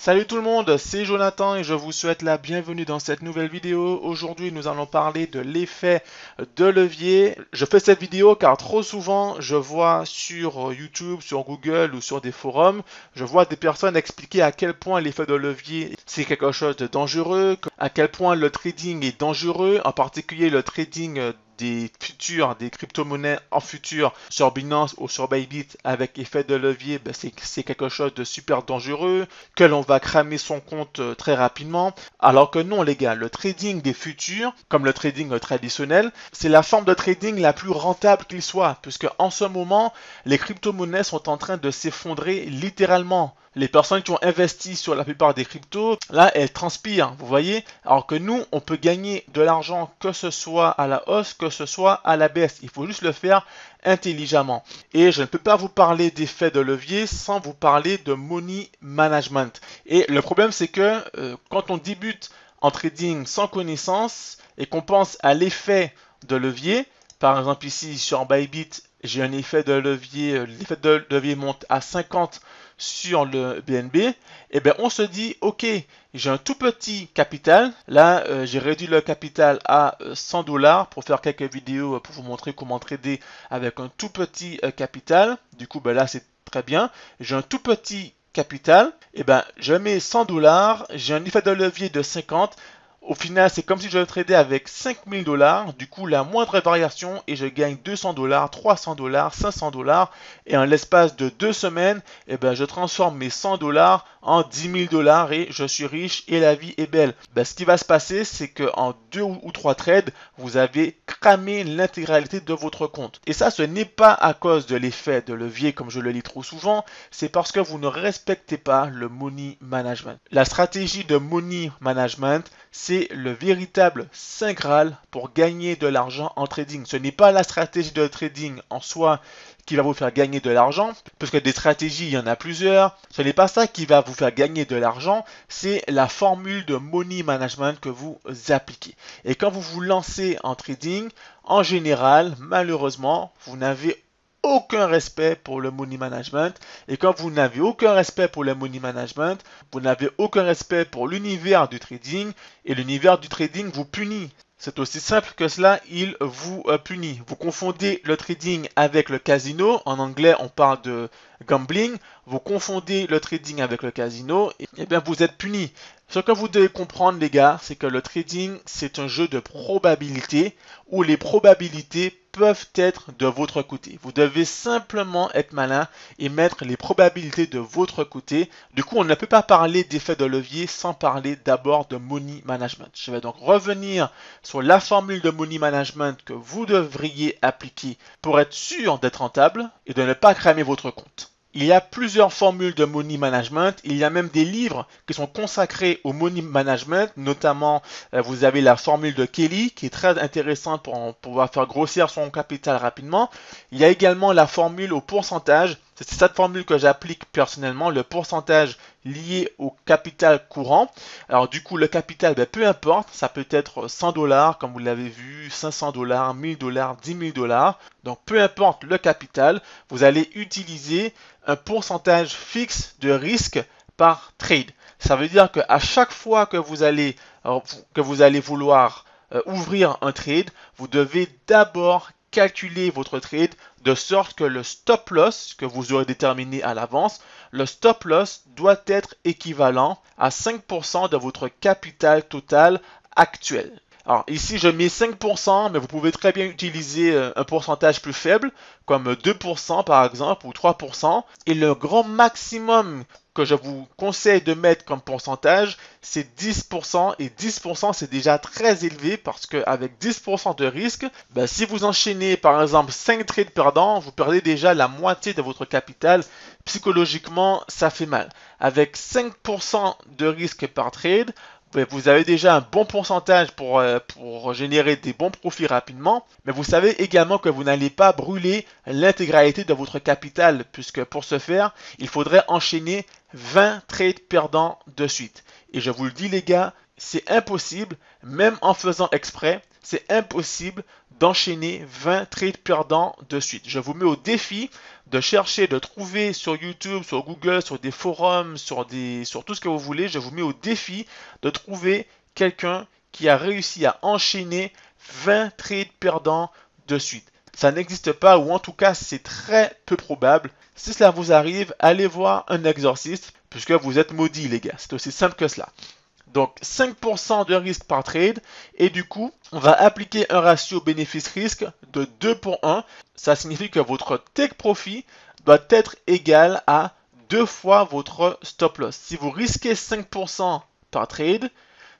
Salut tout le monde, c'est Jonathan et je vous souhaite la bienvenue dans cette nouvelle vidéo. Aujourd'hui, nous allons parler de l'effet de levier. Je fais cette vidéo car trop souvent, je vois sur YouTube, sur Google ou sur des forums, je vois des personnes expliquer à quel point l'effet de levier, c'est quelque chose de dangereux, à quel point le trading est dangereux, en particulier le trading des futurs, des crypto-monnaies en futur sur Binance ou sur Bybit avec effet de levier, ben, c'est quelque chose de super dangereux, que l'on va cramer son compte euh, très rapidement. Alors que non, les gars, le trading des futurs, comme le trading traditionnel, c'est la forme de trading la plus rentable qu'il soit, puisque en ce moment, les crypto-monnaies sont en train de s'effondrer littéralement les personnes qui ont investi sur la plupart des cryptos, là, elles transpirent, vous voyez Alors que nous, on peut gagner de l'argent que ce soit à la hausse, que ce soit à la baisse. Il faut juste le faire intelligemment. Et je ne peux pas vous parler d'effet de levier sans vous parler de money management. Et le problème, c'est que euh, quand on débute en trading sans connaissance et qu'on pense à l'effet de levier, par exemple ici sur Bybit, j'ai un effet de levier, euh, l'effet de levier monte à 50 sur le BNB, et eh bien on se dit, ok, j'ai un tout petit capital, là euh, j'ai réduit le capital à 100 euh, dollars pour faire quelques vidéos pour vous montrer comment trader avec un tout petit capital, du coup ben là c'est très bien, j'ai un tout petit capital, et eh bien je mets 100 dollars, j'ai un effet de levier de 50, au final, c'est comme si je tradais avec 5000 dollars. Du coup, la moindre variation et je gagne 200 dollars, 300 dollars, 500 dollars. Et en l'espace de deux semaines, eh ben, je transforme mes 100 dollars en 10 000 dollars et je suis riche et la vie est belle. Ben, ce qui va se passer, c'est en deux ou trois trades, vous avez cramé l'intégralité de votre compte. Et ça, ce n'est pas à cause de l'effet de levier comme je le lis trop souvent, c'est parce que vous ne respectez pas le money management. La stratégie de money management, c'est le véritable saint graal pour gagner de l'argent en trading. Ce n'est pas la stratégie de trading en soi qui va vous faire gagner de l'argent, parce que des stratégies, il y en a plusieurs. Ce n'est pas ça qui va vous faire gagner de l'argent, c'est la formule de money management que vous appliquez. Et quand vous vous lancez en trading, en général, malheureusement, vous n'avez aucun respect pour le money management. Et quand vous n'avez aucun respect pour le money management, vous n'avez aucun respect pour l'univers du trading. Et l'univers du trading vous punit. C'est aussi simple que cela, il vous euh, punit. Vous confondez le trading avec le casino. En anglais, on parle de gambling. Vous confondez le trading avec le casino. Et, eh bien, vous êtes puni. Ce que vous devez comprendre, les gars, c'est que le trading, c'est un jeu de probabilité où les probabilités peuvent être de votre côté. Vous devez simplement être malin et mettre les probabilités de votre côté. Du coup, on ne peut pas parler d'effet de levier sans parler d'abord de money management. Je vais donc revenir sur la formule de money management que vous devriez appliquer pour être sûr d'être rentable et de ne pas cramer votre compte. Il y a plusieurs formules de money management. Il y a même des livres qui sont consacrés au money management. Notamment, euh, vous avez la formule de Kelly qui est très intéressante pour pouvoir faire grossir son capital rapidement. Il y a également la formule au pourcentage c'est cette formule que j'applique personnellement, le pourcentage lié au capital courant. Alors du coup, le capital, ben, peu importe, ça peut être 100 dollars, comme vous l'avez vu, 500 dollars, 1000 dollars, 10 000 dollars. Donc peu importe le capital, vous allez utiliser un pourcentage fixe de risque par trade. Ça veut dire qu'à chaque fois que vous allez, euh, que vous allez vouloir euh, ouvrir un trade, vous devez d'abord calculer votre trade de sorte que le stop loss que vous aurez déterminé à l'avance, le stop loss doit être équivalent à 5% de votre capital total actuel. Alors ici, je mets 5%, mais vous pouvez très bien utiliser euh, un pourcentage plus faible, comme 2% par exemple, ou 3%. Et le grand maximum que je vous conseille de mettre comme pourcentage, c'est 10%. Et 10%, c'est déjà très élevé parce qu'avec 10% de risque, ben, si vous enchaînez par exemple 5 trades perdants, vous perdez déjà la moitié de votre capital. Psychologiquement, ça fait mal. Avec 5% de risque par trade, vous avez déjà un bon pourcentage pour, euh, pour générer des bons profits rapidement, mais vous savez également que vous n'allez pas brûler l'intégralité de votre capital, puisque pour ce faire, il faudrait enchaîner 20 trades perdants de suite. Et je vous le dis les gars, c'est impossible, même en faisant exprès, c'est impossible d'enchaîner 20 trades perdants de suite. Je vous mets au défi de chercher, de trouver sur YouTube, sur Google, sur des forums, sur, des, sur tout ce que vous voulez. Je vous mets au défi de trouver quelqu'un qui a réussi à enchaîner 20 trades perdants de suite. Ça n'existe pas, ou en tout cas, c'est très peu probable. Si cela vous arrive, allez voir un exorciste, puisque vous êtes maudit, les gars. C'est aussi simple que cela. Donc 5% de risque par trade. Et du coup, on va appliquer un ratio bénéfice-risque de 2 pour 1. Ça signifie que votre take profit doit être égal à deux fois votre stop loss. Si vous risquez 5% par trade,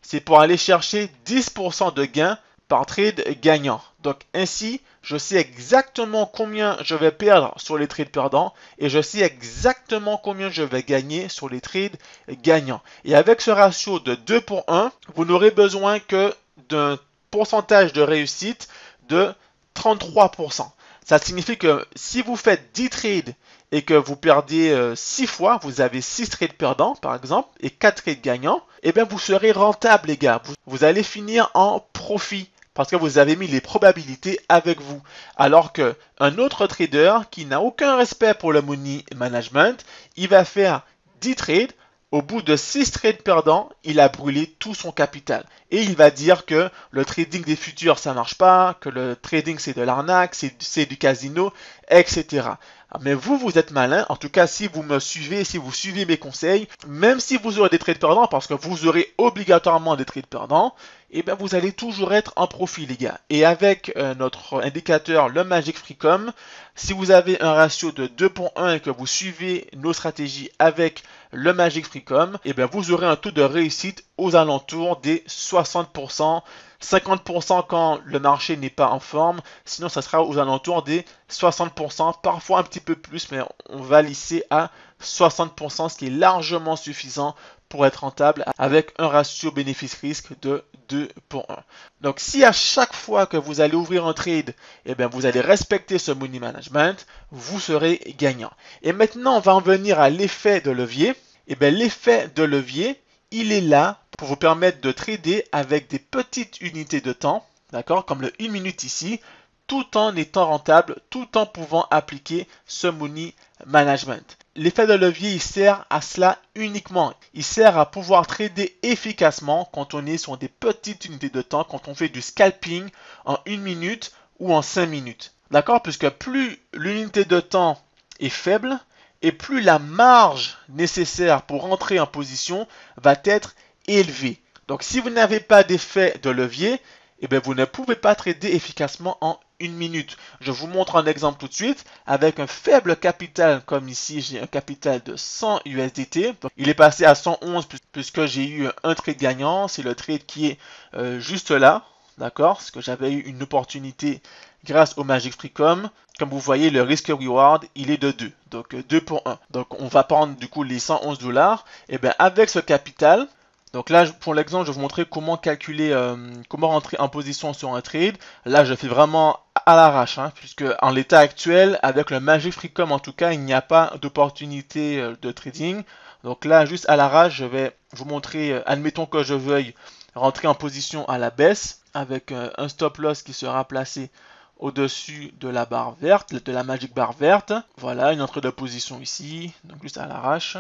c'est pour aller chercher 10% de gain par trade gagnant. Donc ainsi, je sais exactement combien je vais perdre sur les trades perdants et je sais exactement combien je vais gagner sur les trades gagnants. Et avec ce ratio de 2 pour 1, vous n'aurez besoin que d'un pourcentage de réussite de 33%. Ça signifie que si vous faites 10 trades et que vous perdez 6 euh, fois, vous avez 6 trades perdants par exemple et 4 trades gagnants, et eh bien vous serez rentable les gars. vous allez finir en profit parce que vous avez mis les probabilités avec vous. Alors que un autre trader qui n'a aucun respect pour le money management, il va faire 10 trades. Au bout de 6 trades perdants, il a brûlé tout son capital. Et il va dire que le trading des futurs, ça marche pas, que le trading, c'est de l'arnaque, c'est du casino, etc. Ah, mais vous, vous êtes malin. En tout cas, si vous me suivez, si vous suivez mes conseils, même si vous aurez des trades perdants, parce que vous aurez obligatoirement des trades perdants, et eh bien vous allez toujours être en profit les gars. Et avec euh, notre indicateur le Magic Freecom, si vous avez un ratio de 2.1 et que vous suivez nos stratégies avec le Magic Freecom, et eh bien vous aurez un taux de réussite aux alentours des 60%, 50% quand le marché n'est pas en forme, sinon ça sera aux alentours des 60%, parfois un petit peu plus, mais on va lisser à 60%, ce qui est largement suffisant pour être rentable avec un ratio bénéfice-risque de 2 pour 1. Donc si à chaque fois que vous allez ouvrir un trade, eh bien, vous allez respecter ce money management, vous serez gagnant. Et maintenant, on va en venir à l'effet de levier. Eh bien, l'effet de levier, il est là pour vous permettre de trader avec des petites unités de temps, d'accord, comme le 1 minute ici, tout en étant rentable, tout en pouvant appliquer ce money management l'effet de levier, il sert à cela uniquement. Il sert à pouvoir trader efficacement quand on est sur des petites unités de temps, quand on fait du scalping en une minute ou en cinq minutes. D'accord Puisque plus l'unité de temps est faible et plus la marge nécessaire pour entrer en position va être élevée. Donc si vous n'avez pas d'effet de levier, eh bien, vous ne pouvez pas trader efficacement en minute. Je vous montre un exemple tout de suite. Avec un faible capital, comme ici, j'ai un capital de 100 USDT. il est passé à 111 puisque j'ai eu un trade gagnant. C'est le trade qui est euh, juste là. D'accord ce que j'avais eu une opportunité grâce au Magic Freecom. Comme vous voyez, le risque reward, il est de 2. Donc 2 euh, pour 1. Donc on va prendre du coup les 111 dollars. Et eh bien avec ce capital, donc là, pour l'exemple, je vais vous montrer comment calculer, euh, comment rentrer en position sur un trade. Là, je fais vraiment à l'arrache, hein, puisque en l'état actuel, avec le Magic Freecom en tout cas, il n'y a pas d'opportunité euh, de trading. Donc là, juste à l'arrache, je vais vous montrer, euh, admettons que je veuille rentrer en position à la baisse, avec euh, un stop loss qui sera placé au-dessus de la barre verte, de la magic barre verte. Voilà, une entrée de position ici, donc juste à l'arrache.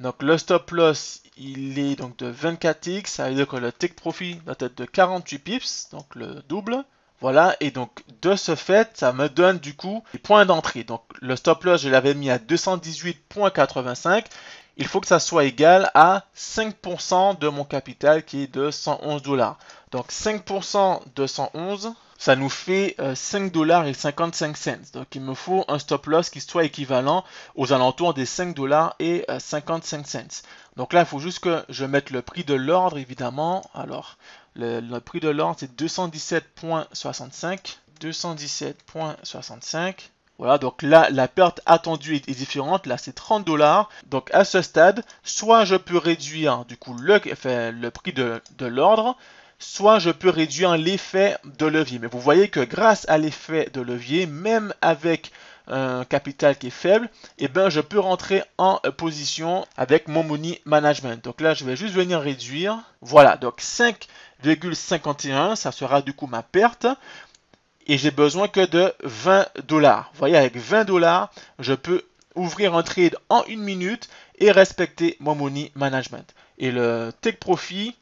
Donc le stop loss, il est donc de 24 x ça veut dire que le tick profit doit être de 48 pips, donc le double. Voilà, et donc de ce fait, ça me donne du coup les points d'entrée. Donc le stop loss, je l'avais mis à 218.85. Il faut que ça soit égal à 5% de mon capital qui est de 111 dollars. Donc 5% de 111, ça nous fait 5 euh, dollars et 55 cents. Donc il me faut un stop loss qui soit équivalent aux alentours des 5 dollars et 55 euh, cents. Donc là, il faut juste que je mette le prix de l'ordre évidemment. Alors le, prix de l'ordre c'est 217,65. 217,65. Voilà, donc là, la perte attendue est, différente. Là, c'est 30 dollars. Donc, à ce stade, soit je peux réduire, du coup, le, le prix de l'ordre, soit je peux réduire l'effet de levier. Mais vous voyez que grâce à l'effet de levier, même avec un capital qui est faible, et eh ben je peux rentrer en euh, position avec mon money management. Donc là, je vais juste venir réduire. Voilà, donc 5,51, ça sera du coup ma perte. Et j'ai besoin que de 20 dollars. Vous voyez, avec 20 dollars, je peux ouvrir un trade en une minute et respecter mon money management. Et le take profit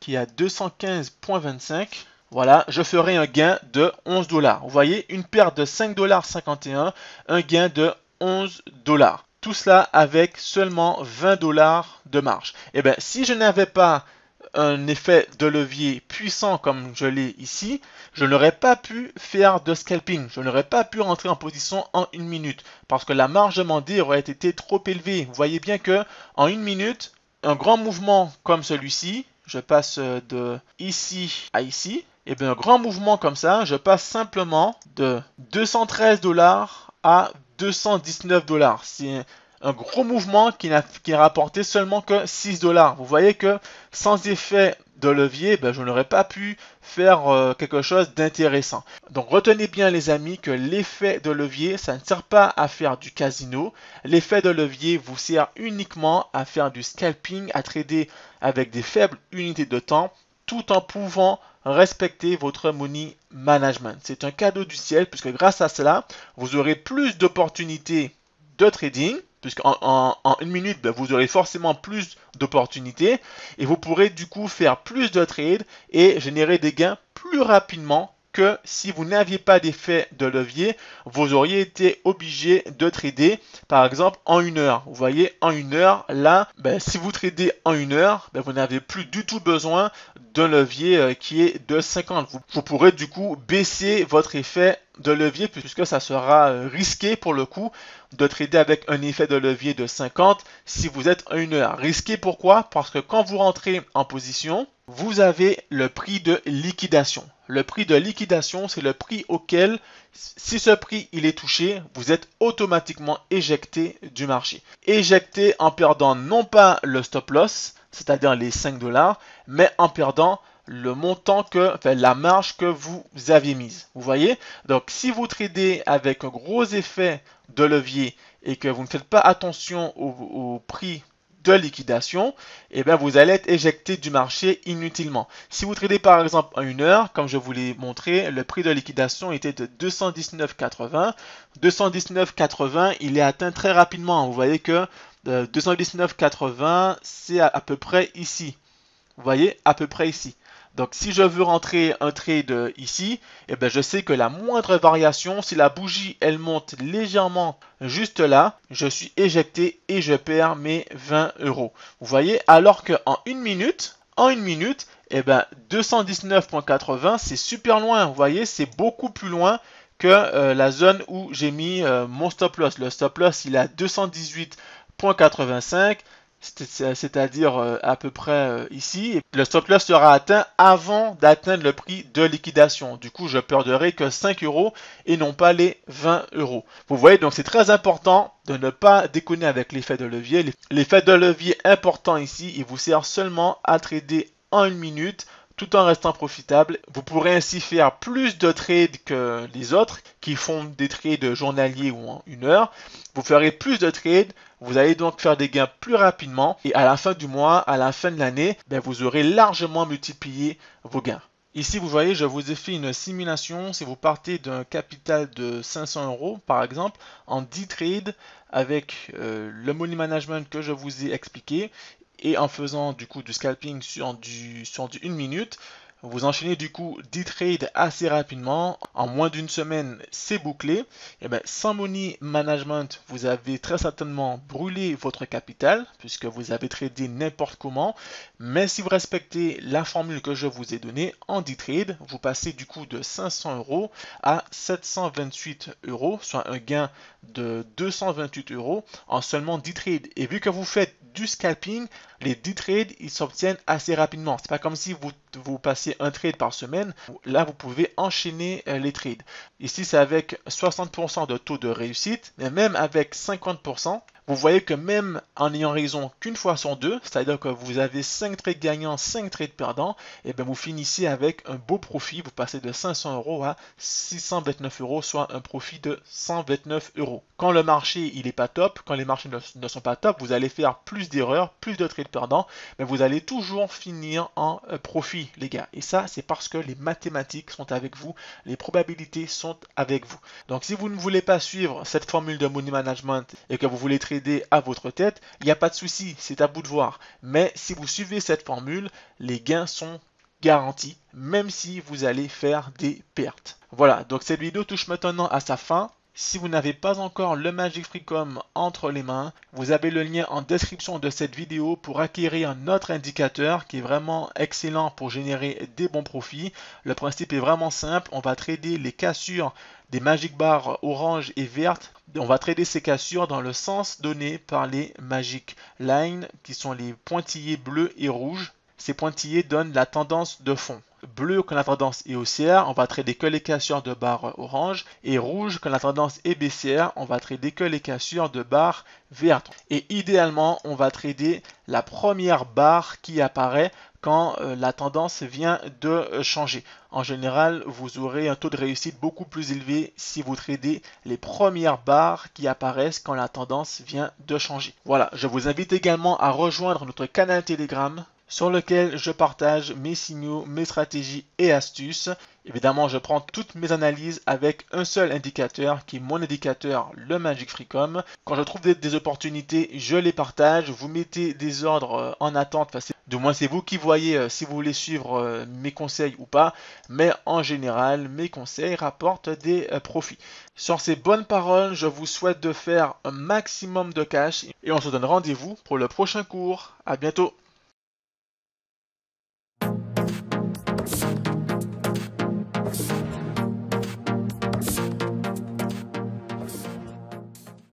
qui est à 215.25 voilà, je ferai un gain de 11 dollars. Vous voyez, une perte de 5,51$, dollars un gain de 11 dollars. Tout cela avec seulement 20 dollars de marge. Et eh bien, si je n'avais pas un effet de levier puissant comme je l'ai ici, je n'aurais pas pu faire de scalping, je n'aurais pas pu rentrer en position en une minute parce que la marge demandée aurait été trop élevée. Vous voyez bien que en une minute, un grand mouvement comme celui-ci, je passe de ici à ici, et eh bien, un grand mouvement comme ça, je passe simplement de 213 dollars à 219 dollars. C'est un gros mouvement qui n'a qui rapporté seulement que 6 dollars. Vous voyez que sans effet de levier, ben, je n'aurais pas pu faire euh, quelque chose d'intéressant. Donc retenez bien les amis que l'effet de levier, ça ne sert pas à faire du casino. L'effet de levier vous sert uniquement à faire du scalping, à trader avec des faibles unités de temps, tout en pouvant respecter votre money management. C'est un cadeau du ciel puisque grâce à cela, vous aurez plus d'opportunités de trading puisque en, une minute, ben, vous aurez forcément plus d'opportunités et vous pourrez du coup faire plus de trades et générer des gains plus rapidement que si vous n'aviez pas d'effet de levier, vous auriez été obligé de trader par exemple en une heure. Vous voyez, en une heure, là, ben, si vous tradez en une heure, ben, vous n'avez plus du tout besoin d'un levier euh, qui est de 50. Vous, pourrez du coup baisser votre effet de levier puisque ça sera euh, risqué pour le coup de trader avec un effet de levier de 50 si vous êtes à une heure. Risqué pourquoi Parce que quand vous rentrez en position, vous avez le prix de liquidation. Le prix de liquidation, c'est le prix auquel, si ce prix il est touché, vous êtes automatiquement éjecté du marché. Éjecté en perdant non pas le stop loss, c'est-à-dire les 5 dollars, mais en perdant le montant que, enfin, la marge que vous avez mise. Vous voyez Donc, si vous tradez avec un gros effet de levier et que vous ne faites pas attention au, prix de liquidation, et eh bien vous allez être éjecté du marché inutilement. Si vous tradez par exemple en une heure, comme je vous l'ai montré, le prix de liquidation était de 219,80. 219,80, il est atteint très rapidement. Vous voyez que 219,80, euh, c'est à, peu près ici. Vous voyez, à peu près ici. Donc si je veux rentrer un trade ici, eh ben, je sais que la moindre variation, si la bougie elle monte légèrement juste là, je suis éjecté et je perds mes 20 euros. Vous voyez, alors qu'en une minute, en une minute, eh ben, 219.80, c'est super loin. Vous voyez, c'est beaucoup plus loin que euh, la zone où j'ai mis euh, mon stop loss. Le stop loss, il est à 218 85 c'est-à-dire euh, à peu près euh, ici. Le stop loss sera atteint avant d'atteindre le prix de liquidation. Du coup, je perdrai que 5 euros et non pas les 20 euros. Vous voyez, donc c'est très important de ne pas déconner avec l'effet de levier. L'effet de levier important ici, il vous sert seulement à trader en une minute tout en restant profitable. Vous pourrez ainsi faire plus de trades que les autres qui font des trades journaliers ou en une heure. Vous ferez plus de trades, vous allez donc faire des gains plus rapidement et à la fin du mois, à la fin de l'année, ben, vous aurez largement multiplié vos gains. Ici, vous voyez, je vous ai fait une simulation. Si vous partez d'un capital de 500 euros, par exemple, en 10 trades avec euh, le money management que je vous ai expliqué et en faisant du coup du scalping sur du, sur du minute, vous enchaînez du coup 10 trades assez rapidement. En moins d'une semaine, c'est bouclé. Et eh ben sans money management, vous avez très certainement brûlé votre capital puisque vous avez tradé n'importe comment. Mais si vous respectez la formule que je vous ai donnée en 10 trades, vous passez du coup de 500 euros à 728 euros, soit un gain de 228 euros en seulement 10 trades. Et vu que vous faites du scalping, les 10 trades, ils s'obtiennent assez rapidement. C'est pas comme si vous, vous passiez un trade par semaine. Là, vous pouvez enchaîner euh, les trades. Ici, c'est avec 60% de taux de réussite, mais même avec 50%, vous voyez que même en ayant raison qu'une fois sur deux, c'est-à-dire que vous avez 5 trades gagnants, 5 trades perdants, et eh bien vous finissez avec un beau profit, vous passez de 500 euros à 629 euros, soit un profit de 129 euros. Quand le marché il est pas top, quand les marchés ne, sont pas top, vous allez faire plus d'erreurs, plus de trades perdants, mais vous allez toujours finir en euh, profit, les gars. Et ça, c'est parce que les mathématiques sont avec vous, les probabilités sont avec vous. Donc si vous ne voulez pas suivre cette formule de money management et que vous voulez trader à votre tête, il n'y a pas de souci, c'est à vous de voir. Mais si vous suivez cette formule, les gains sont garantis, même si vous allez faire des pertes. Voilà, donc cette vidéo touche maintenant à sa fin. Si vous n'avez pas encore le Magic Freecom entre les mains, vous avez le lien en description de cette vidéo pour acquérir notre indicateur qui est vraiment excellent pour générer des bons profits. Le principe est vraiment simple, on va trader les cassures des Magic Bars orange et verte. On va trader ces cassures dans le sens donné par les Magic Lines qui sont les pointillés bleus et rouges. Ces pointillés donnent la tendance de fond. Bleu quand la tendance est haussière, on va trader que les cassures de barres orange. Et rouge quand la tendance est baissière, on va trader que les cassures de barres vertes. Et idéalement, on va trader la première barre qui apparaît quand euh, la tendance vient de changer. En général, vous aurez un taux de réussite beaucoup plus élevé si vous tradez les premières barres qui apparaissent quand la tendance vient de changer. Voilà, je vous invite également à rejoindre notre canal Telegram sur lequel je partage mes signaux, mes stratégies et astuces. Évidemment, je prends toutes mes analyses avec un seul indicateur qui est mon indicateur, le Magic Freecom. Quand je trouve des, opportunités, je les partage. Vous mettez des ordres euh, en attente. du moins, c'est vous qui voyez euh, si vous voulez suivre euh, mes conseils ou pas. Mais en général, mes conseils rapportent des profits. Sur ces bonnes paroles, je vous souhaite de faire un maximum de cash et on se donne rendez-vous pour le prochain cours. À bientôt!